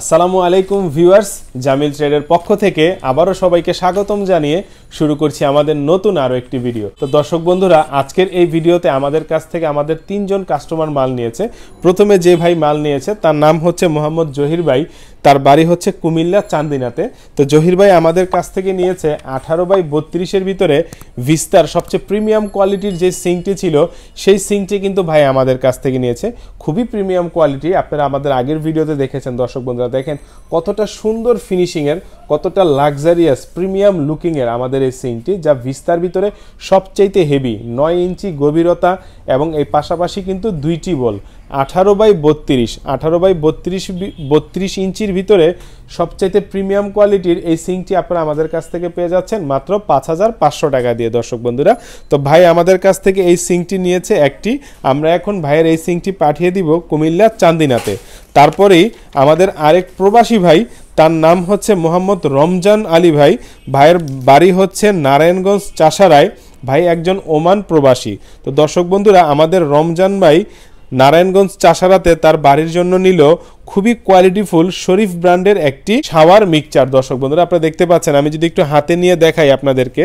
আসসালামু আলাইকুম ভিউয়ার্স জামিল ট্রেডের পক্ষ থেকে আবারও সবাইকে স্বাগতম জানিয়ে শুরু করছি আমাদের নতুন আরও একটি ভিডিও তো দর্শক বন্ধুরা আজকের এই ভিডিওতে আমাদের কাছ থেকে আমাদের তিনজন কাস্টমার মাল নিয়েছে প্রথমে যে ভাই মাল নিয়েছে তার নাম হচ্ছে মোহাম্মদ জহির ভাই তার বাড়ি হচ্ছে কুমিল্লা চান্দিনাতে তো জহির ভাই আমাদের কাছ থেকে নিয়েছে আঠারো বাই বত্রিশের ভিতরে ভিস্তার সবচেয়ে প্রিমিয়াম কোয়ালিটির যে সিংটি ছিল সেই সিংটি কিন্তু ভাই আমাদের কাছ থেকে নিয়েছে খুবই প্রিমিয়াম কোয়ালিটি আপনারা আমাদের আগের ভিডিওতে দেখেছেন দর্শক বন্ধুরা দেখেন কতটা সুন্দর ফিনিশিংয়ের কতটা লাক্সারিয়াস প্রিমিয়াম লুকিংয়ের আমাদের এই সিংটি যা ভিস্তার ভিতরে সবচাইতে হেভি নয় ইঞ্চি গভীরতা এবং এই পাশাপাশি কিন্তু দুইটি বল আঠারো বাই বত্রিশ আঠারো বাই বত্রিশ বত্রিশ ইঞ্চির ভিতরে সবচাইতে প্রিমিয়াম কোয়ালিটির এই সিঙ্কটি আপনারা আমাদের কাছ থেকে পেয়ে যাচ্ছেন মাত্র পাঁচ হাজার পাঁচশো টাকা দিয়ে দর্শক বন্ধুরা তো ভাই আমাদের কাছ থেকে এই সিঙ্কটি নিয়েছে একটি আমরা এখন ভাইয়ের এই সিঙ্কটি পাঠিয়ে দিব কুমিল্লার চান্দিনাতে তারপরেই আমাদের আরেক প্রবাসী ভাই তার নাম হচ্ছে মোহাম্মদ রমজান আলী ভাই ভাইয়ের বাড়ি হচ্ছে নারায়ণগঞ্জ চাষারায় ভাই একজন ওমান প্রবাসী তো দর্শক বন্ধুরা আমাদের রমজান ভাই নারায়ণগঞ্জ চাষারাতে তার বাড়ির জন্য নিল খুবই কোয়ালিটিফুল শরীফ ব্র্যান্ডের একটি শাওয়ার মিক্সচার দর্শক বন্ধুরা আপনারা দেখতে পাচ্ছেন আমি যদি একটু হাতে নিয়ে দেখাই আপনাদেরকে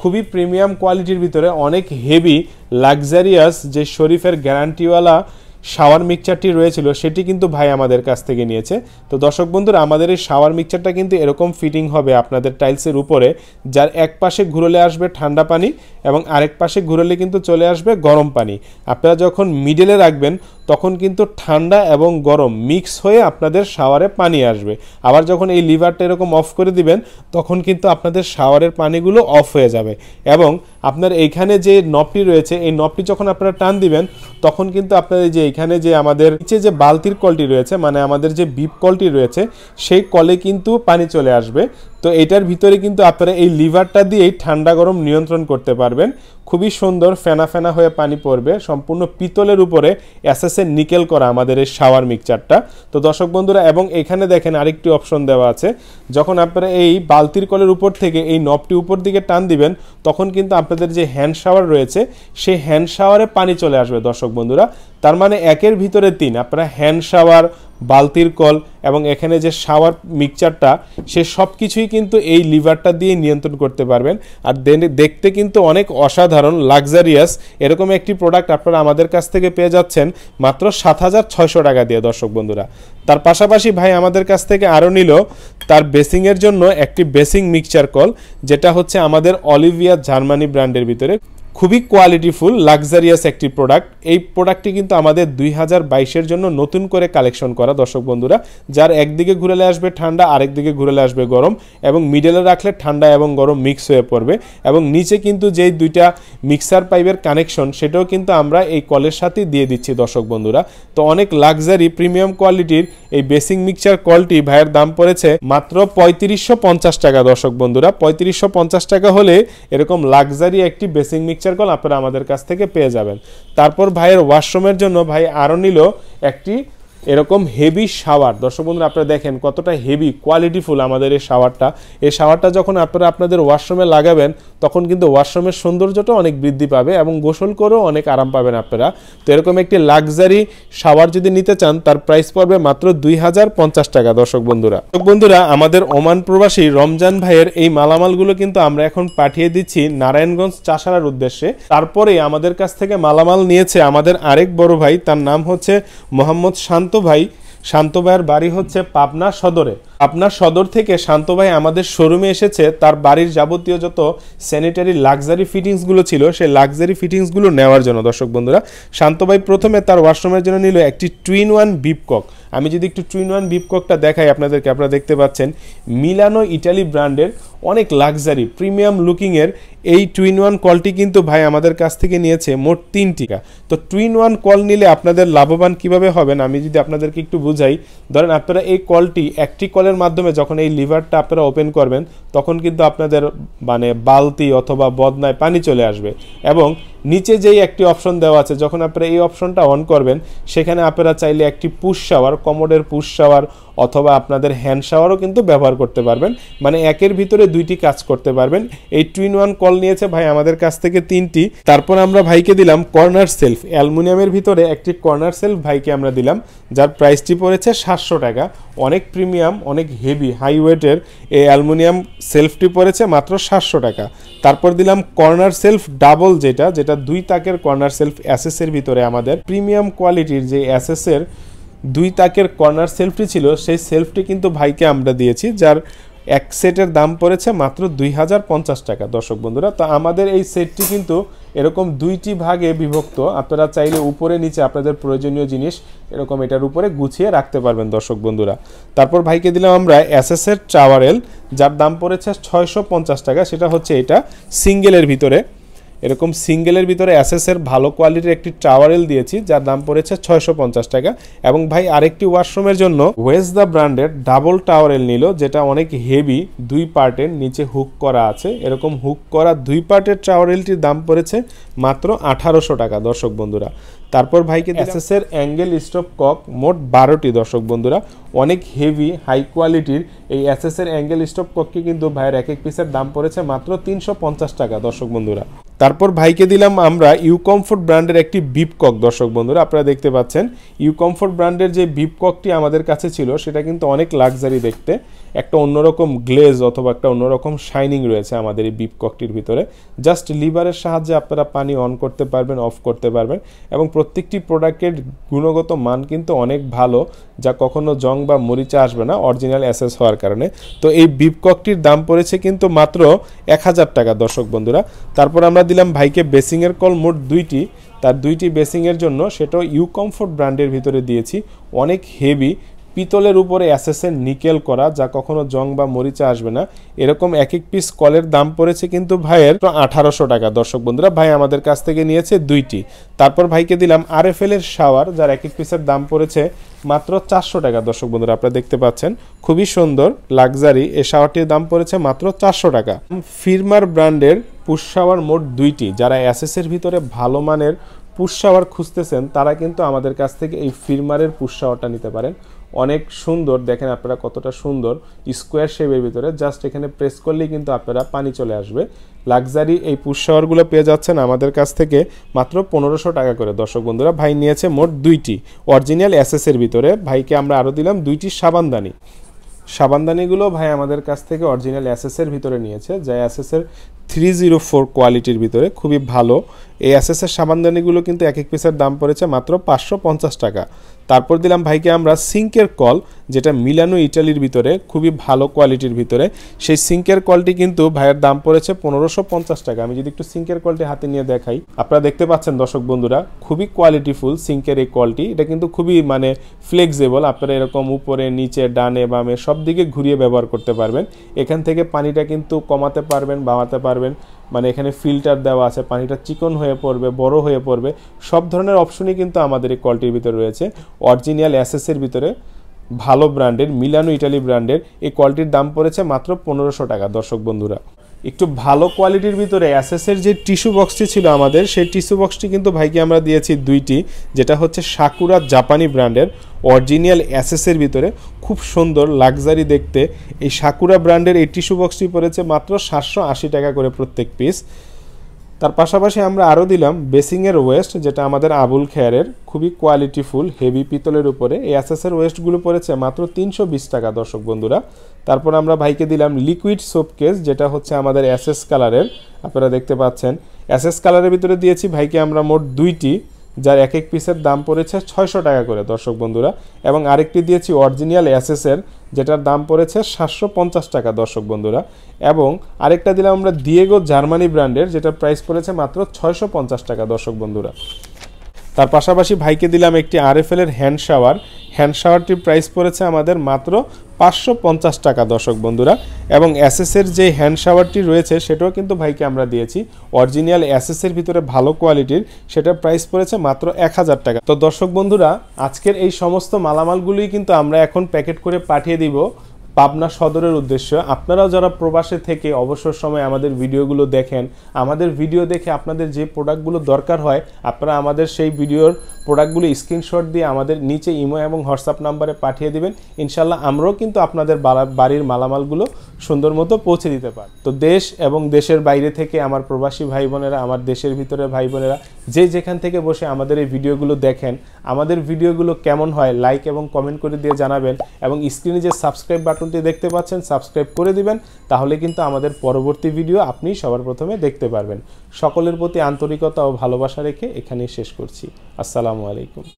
খুবই প্রিমিয়াম কোয়ালিটির ভিতরে অনেক হেভি লাক্সারিয়াস যে শরীফের গ্যারান্টিওয়ালা শাওয়ার মিক্সচারটি রয়েছিল সেটি কিন্তু ভাই আমাদের কাছ থেকে নিয়েছে তো দর্শক বন্ধুরা আমাদের এই শাওয়ার মিক্সচারটা কিন্তু এরকম ফিটিং হবে আপনাদের টাইলসের উপরে যার এক পাশে ঘুরলে আসবে ঠান্ডা পানি এবং আরেক পাশে ঘুরলে কিন্তু চলে আসবে গরম পানি আপনারা যখন মিডেলে রাখবেন তখন কিন্তু ঠান্ডা এবং গরম মিক্স হয়ে আপনাদের শাওয়ারে পানি আসবে আবার যখন এই লিভারটা এরকম অফ করে দিবেন তখন কিন্তু আপনাদের শাওয়ারের পানিগুলো অফ হয়ে যাবে এবং আপনার এইখানে যে নবটি রয়েছে এই নবটি যখন আপনারা টান দিবেন তখন কিন্তু আপনার এই যে এখানে যে আমাদের নিচে যে বালতির কলটি রয়েছে মানে আমাদের যে বিপ কলটি রয়েছে সেই কলে কিন্তু পানি চলে আসবে তো এটার ভিতরে কিন্তু আপনারা এই লিভারটা দিয়েই ঠান্ডা গরম নিয়ন্ত্রণ করতে পারবেন খুবই সুন্দর ফেনা ফেনা হয়ে পানি পড়বে সম্পূর্ণ পিতলের উপরে অ্যাসেসের নিকেল করা আমাদের এই শাওয়ার মিক্সচারটা তো দর্শক বন্ধুরা এবং এখানে দেখেন আরেকটি অপশন দেওয়া আছে যখন আপনারা এই বালতির কলের উপর থেকে এই নবটি উপর দিকে টান দিবেন তখন কিন্তু আপনাদের যে হ্যান্ড শাওয়ার রয়েছে সেই হ্যান্ড শাওয়ারে পানি চলে আসবে দর্শক বন্ধুরা তার মানে একের ভিতরে তিন আপনারা হ্যান্ড শাওয়ার বালতির কল এবং এখানে যে শাওয়ার মিক্সচারটা সে সব কিছুই কিন্তু এই লিভারটা দিয়ে নিয়ন্ত্রণ করতে পারবেন আর দেখতে কিন্তু অনেক অসাধারণ লাক্সারিয়াস এরকম একটি প্রোডাক্ট আপনারা আমাদের কাছ থেকে পেয়ে যাচ্ছেন মাত্র সাত হাজার ছয়শো টাকা দিয়ে দর্শক বন্ধুরা তার পাশাপাশি ভাই আমাদের কাছ থেকে আরও নিল তার বেসিংয়ের জন্য একটি বেসিং মিক্সচার কল যেটা হচ্ছে আমাদের অলিভিয়া জার্মানি ব্র্যান্ডের ভিতরে খুবই কোয়ালিটিফুল লাক্সারিয়াস একটি প্রোডাক্ট এই প্রোডাক্টটি কিন্তু আমাদের দুই হাজার বাইশের জন্য নতুন করে কালেকশন করা দর্শক বন্ধুরা যার একদিকে ঘুরেলে আসবে ঠান্ডা আরেকদিকে ঘুরেলে আসবে গরম এবং মিডেলে রাখলে ঠান্ডা এবং গরম মিক্স হয়ে পড়বে এবং নিচে কিন্তু যেই দুইটা মিক্সার পাইপের কানেকশন সেটাও কিন্তু আমরা এই কলের সাথে দিয়ে দিচ্ছি দর্শক বন্ধুরা তো অনেক লাক্সারি প্রিমিয়াম কোয়ালিটির এই বেসিং মিক্সার কলটি ভাইয়ের দাম পড়েছে মাত্র পঁয়ত্রিশশো টাকা দর্শক বন্ধুরা পঁয়ত্রিশশো টাকা হলে এরকম লাক্সারি একটি বেসিং মিক্সার পিকচার কল আপনারা আমাদের কাছ থেকে পেয়ে যাবেন তারপর ভাইয়ের ওয়াশরুমের জন্য ভাই আরও নিল একটি এরকম হেভি শাওয়ার দর্শক বন্ধুরা আপনারা দেখেন কতটা হেভি কোয়ালিটিফুল আমাদের এই শাওয়ারটা এই শাওয়ারটা যখন আপনারা আপনাদের ওয়াশরুমে লাগাবেন তখন কিন্তু ওয়াশরুমের সৌন্দর্যটা অনেক বৃদ্ধি পাবে এবং গোসল করেও অনেক আরাম পাবেন আপনারা তো এরকম একটি লাক্সারি শাওয়ার যদি নিতে চান তার প্রাইস পড়বে মাত্র দুই টাকা দর্শক বন্ধুরা দর্শক বন্ধুরা আমাদের ওমান প্রবাসী রমজান ভাইয়ের এই মালামালগুলো কিন্তু আমরা এখন পাঠিয়ে দিচ্ছি নারায়ণগঞ্জ চাষারার উদ্দেশ্যে তারপরে আমাদের কাছ থেকে মালামাল নিয়েছে আমাদের আরেক বড় ভাই তার নাম হচ্ছে মোহাম্মদ শান্ত শান্ত ভাই শান্ত ভাইয়ের বাড়ি হচ্ছে পাবনা সদরে আপনার সদর থেকে শান্ত ভাই আমাদের শোরুমে এসেছে তার বাড়ির যাবতীয় যত স্যানিটারি লাক্সারি ফিটিংসগুলো ছিল সেই লাক্সারি ফিটিংসগুলো নেওয়ার জন্য দর্শক বন্ধুরা শান্ত ভাই প্রথমে তার ওয়াশরুমের জন্য নিল একটি টুইন ওয়ান বিপকক আমি যদি একটু টুইন ওয়ান বিপককটা দেখাই আপনাদেরকে আপনারা দেখতে পাচ্ছেন মিলানো ইটালি ব্র্যান্ডের অনেক লাক্সারি প্রিমিয়াম লুকিংয়ের এই টুইন ওয়ান কলটি কিন্তু ভাই আমাদের কাছ থেকে নিয়েছে মোট তিন টিকা তো টুইন ওয়ান কল নিলে আপনাদের লাভবান কিভাবে হবেন আমি যদি আপনাদেরকে একটু বুঝাই ধরেন আপনারা এই কলটি একটি কলের প্রেশারের মাধ্যমে যখন এই লিভারটা আপনারা ওপেন করবেন তখন কিন্তু আপনাদের মানে বালতি অথবা বদনায় পানি চলে আসবে এবং নিচে যেই একটি অপশন দেওয়া আছে যখন আপনারা এই অপশনটা অন করবেন সেখানে আপনারা চাইলে একটি পুশ শাওয়ার কমোডের পুশ শাওয়ার অথবা আপনাদের হ্যান্ড শাওয়ারও কিন্তু ব্যবহার করতে পারবেন মানে একের ভিতরে দুইটি কাজ করতে পারবেন এই টুইন ওয়ান কল নিয়েছে ভাই আমাদের কাছ থেকে তিনটি তারপর আমরা ভাইকে দিলাম কর্নার সেলফ অ্যালমিনিয়ামের ভিতরে একটি কর্নার সেলফ ভাইকে আমরা দিলাম যার প্রাইসটি পড়েছে সাতশো টাকা অনেক প্রিমিয়াম অনেক হেভি হাইওয়েটের এই অ্যালুমিনিয়াম সেলফটি পড়েছে মাত্র সাতশো টাকা তারপর দিলাম কর্নার সেলফ ডাবল যেটা যেটা দুই তাকের কর্নার সেলফ অ্যাসেসের ভিতরে আমাদের প্রিমিয়াম কোয়ালিটির যে অ্যাসেসের দুই তাকের কর্নার সেলফটি ছিল সেই সেলফটি কিন্তু ভাইকে আমরা দিয়েছি যার এক সেটের দাম পড়েছে মাত্র দুই টাকা দর্শক বন্ধুরা তো আমাদের এই সেটটি কিন্তু এরকম দুইটি ভাগে বিভক্ত আপনারা চাইলে উপরে নিচে আপনাদের প্রয়োজনীয় জিনিস এরকম এটার উপরে গুছিয়ে রাখতে পারবেন দর্শক বন্ধুরা তারপর ভাইকে দিলাম আমরা এসএসের টাওয়ারেল যার দাম পড়েছে ছয়শো টাকা সেটা হচ্ছে এটা সিঙ্গেলের ভিতরে এরকম সিঙ্গেলের ভিতরে অ্যাসেসের ভালো কোয়ালিটির একটি টাওয়ারেল দিয়েছি যার দাম পড়েছে ছয়শো টাকা এবং ভাই আরেকটি ওয়াশরুমের জন্য ওয়েজ দ্য ব্র্যান্ডের ডাবল টাওয়ারেল নিল যেটা অনেক হেভি দুই পার্টের নিচে হুক করা আছে এরকম হুক করা দুই পার্টের টাওয়ারেলটির দাম পড়েছে মাত্র আঠারোশো টাকা দর্শক বন্ধুরা তারপর ভাইকে অ্যাসেসের অ্যাঙ্গেল স্টপ কক মোট বারোটি দর্শক বন্ধুরা অনেক হেভি হাই কোয়ালিটির এই অ্যাসেসের অ্যাঙ্গেল স্টপ কককে কিন্তু ভাইয়ের এক এক পিসের দাম পড়েছে মাত্র তিনশো টাকা দর্শক বন্ধুরা তারপর ভাইকে দিলাম আমরা ইউকমফোর্ট ব্র্যান্ডের একটি বিপকক দর্শক বন্ধুরা আপনারা দেখতে পাচ্ছেন ইউকমফোর্ট ব্র্যান্ডের যে বিপককটি আমাদের কাছে ছিল সেটা কিন্তু অনেক লাক্সারি দেখতে একটা অন্যরকম গ্লেজ অথবা একটা অন্যরকম শাইনিং রয়েছে আমাদের এই বিপ ককটির ভিতরে জাস্ট লিভারের সাহায্যে আপনারা পানি অন করতে পারবেন অফ করতে পারবেন এবং প্রত্যেকটি প্রোডাক্টের গুণগত মান কিন্তু অনেক ভালো যা কখনো জং বা মরিচা আসবে না অরিজিনাল অ্যাসেস হওয়ার কারণে তো এই বিপ ককটির দাম পড়েছে কিন্তু মাত্র এক হাজার টাকা দর্শক বন্ধুরা তারপর আমরা দিলাম ভাইকে বেসিংয়ের কল মোট দুইটি তার দুইটি বেসিংয়ের জন্য সেটাও ইউ কমফোর্ট ব্র্যান্ডের ভিতরে দিয়েছি অনেক হেভি পিতলের উপরে অ্যাসেসের নিকেল করা যা কখনো জং বা মরিচা আসবে না এরকম এক এক পিস কলের দাম পড়েছে কিন্তু ভাইয়ের আঠারোশো টাকা দর্শক বন্ধুরা ভাই আমাদের কাছ থেকে নিয়েছে দুইটি তারপর ভাইকে দিলাম আর এফ এর শাওয়ার যার এক এক পিসের দাম পড়েছে মাত্র চারশো টাকা দর্শক বন্ধুরা আপনারা দেখতে পাচ্ছেন খুবই সুন্দর লাক্সারি এ শাওয়ারটির দাম পড়েছে মাত্র চারশো টাকা ফিরমার ব্র্যান্ডের পুষ শাওয়ার মোট দুইটি যারা অ্যাসেসের ভিতরে ভালো মানের পুষ শাওয়ার খুঁজতেছেন তারা কিন্তু আমাদের কাছ থেকে এই ফিরমারের পুষ শাওয়ারটা নিতে পারেন অনেক সুন্দর দেখেন আপনারা কতটা সুন্দর স্কোয়ার শেপের ভিতরে জাস্ট এখানে প্রেস করলেই কিন্তু আপনারা পানি চলে আসবে লাক্সারি এই পুষ শাওয়ারগুলো পেয়ে যাচ্ছেন আমাদের কাছ থেকে মাত্র পনেরোশো টাকা করে দর্শক বন্ধুরা ভাই নিয়েছে মোট দুইটি অরিজিনাল অ্যাসেসের ভিতরে ভাইকে আমরা আরও দিলাম দুইটি সাবানদানি সাবানদানিগুলো ভাই আমাদের কাছ থেকে অরিজিনাল অ্যাসেসের ভিতরে নিয়েছে যা অ্যাসেসের থ্রি জিরো ফোর কোয়ালিটির ভিতরে খুবই ভালো এই অ্যাসেসের সামানদানিগুলো কিন্তু এক এক পিসের দাম পড়েছে মাত্র পাঁচশো পঞ্চাশ টাকা তারপর দিলাম ভাইকে আমরা সিঙ্কের কল যেটা মিলানো ইটালির ভিতরে খুবই ভালো কোয়ালিটির ভিতরে সেই সিঙ্কের কলটি কিন্তু ভাইয়ের দাম পড়েছে পনেরোশো পঞ্চাশ টাকা আমি যদি একটু সিঙ্কের কলটি হাতে নিয়ে দেখাই আপনারা দেখতে পাচ্ছেন দর্শক বন্ধুরা খুবই কোয়ালিটিফুল সিঙ্কের এই কলটি এটা কিন্তু খুবই মানে ফ্লেক্সিবল আপনারা এরকম উপরে নিচে ডানে বামে সব দিকে ঘুরিয়ে ব্যবহার করতে পারবেন এখান থেকে পানিটা কিন্তু কমাতে পারবেন বামাতে পারবেন পারবেন মানে এখানে ফিল্টার দেওয়া আছে পানিটা চিকন হয়ে পড়বে বড় হয়ে পড়বে সব ধরনের অপশনই কিন্তু আমাদের এই কলটির ভিতরে রয়েছে অরিজিনাল অ্যাসেসের ভিতরে ভালো ব্র্যান্ডের মিলানো ইটালি ব্র্যান্ডের এই কলটির দাম পড়েছে মাত্র পনেরোশো টাকা দর্শক বন্ধুরা একটু ভালো কোয়ালিটির ভিতরে অ্যাসেসের যে টিস্যু বক্সটি ছিল আমাদের সেই টিস্যু বক্সটি কিন্তু ভাইকে আমরা দিয়েছি দুইটি যেটা হচ্ছে সাকুরা জাপানি ব্র্যান্ডের অরিজিনাল অ্যাসেসের ভিতরে খুব সুন্দর লাক্সারি দেখতে এই সাকুরা ব্র্যান্ডের এই টিস্যু বক্সটি পড়েছে মাত্র সাতশো টাকা করে প্রত্যেক পিস তার পাশাপাশি আমরা আরও দিলাম বেসিংয়ের ওয়েস্ট যেটা আমাদের আবুল খেয়ারের খুবই কোয়ালিটিফুল হেভি পিতলের উপরে এই অ্যাসেসের ওয়েস্টগুলো পড়েছে মাত্র তিনশো বিশ টাকা দর্শক বন্ধুরা তারপর আমরা ভাইকে দিলাম লিকুইড সোপ কেস যেটা হচ্ছে আমাদের অ্যাসেস কালারের আপনারা দেখতে পাচ্ছেন অ্যাসেস কালারের ভিতরে দিয়েছি ভাইকে আমরা মোট দুইটি যার এক এক পিসের দাম পড়েছে ছয়শো টাকা করে দর্শক বন্ধুরা এবং আরেকটি দিয়েছি অরিজিনাল অ্যাসেসের যেটার দাম পড়েছে সাতশো পঞ্চাশ টাকা দর্শক বন্ধুরা এবং আরেকটা দিলাম আমরা দিয়েগো জার্মানি ব্র্যান্ডের যেটার প্রাইস পড়েছে মাত্র ছয়শো পঞ্চাশ টাকা দর্শক বন্ধুরা তার পাশাপাশি ভাইকে দিলাম একটি এর হ্যান্ড শাওয়ার হ্যান্ড শাওয়ারটির প্রাইস পড়েছে আমাদের মাত্র পাঁচশো পঞ্চাশ টাকা দর্শক বন্ধুরা এবং অ্যাসেসের যে হ্যান্ড শাওয়ারটি রয়েছে সেটাও কিন্তু ভাইকে আমরা দিয়েছি অরিজিনাল অ্যাসেসের ভিতরে ভালো কোয়ালিটির সেটার প্রাইস পড়েছে মাত্র এক হাজার টাকা তো দর্শক বন্ধুরা আজকের এই সমস্ত মালামালগুলোই কিন্তু আমরা এখন প্যাকেট করে পাঠিয়ে দিব পাবনা সদরের উদ্দেশ্য আপনারা যারা প্রবাসে থেকে অবসর সময় আমাদের ভিডিওগুলো দেখেন আমাদের ভিডিও দেখে আপনাদের যে প্রোডাক্টগুলো দরকার হয় আপনারা আমাদের সেই ভিডিওর প্রোডাক্টগুলো স্ক্রিনশট দিয়ে আমাদের নিচে ইমো এবং হোয়াটসঅ্যাপ নাম্বারে পাঠিয়ে দেবেন ইনশাল্লাহ আমরাও কিন্তু আপনাদের বাড়ির মালামালগুলো সুন্দর মতো পৌঁছে দিতে পারি তো দেশ এবং দেশের বাইরে থেকে আমার প্রবাসী ভাই বোনেরা আমার দেশের ভিতরে ভাই বোনেরা যে যেখান থেকে বসে আমাদের এই ভিডিওগুলো দেখেন আমাদের ভিডিওগুলো কেমন হয় লাইক এবং কমেন্ট করে দিয়ে জানাবেন এবং স্ক্রিনে যে সাবস্ক্রাইব বাটন বাটনটি দেখতে পাচ্ছেন সাবস্ক্রাইব করে দিবেন তাহলে কিন্তু আমাদের পরবর্তী ভিডিও আপনি সবার প্রথমে দেখতে পারবেন সকলের প্রতি আন্তরিকতা ও ভালোবাসা রেখে এখানেই শেষ করছি আসসালামু আলাইকুম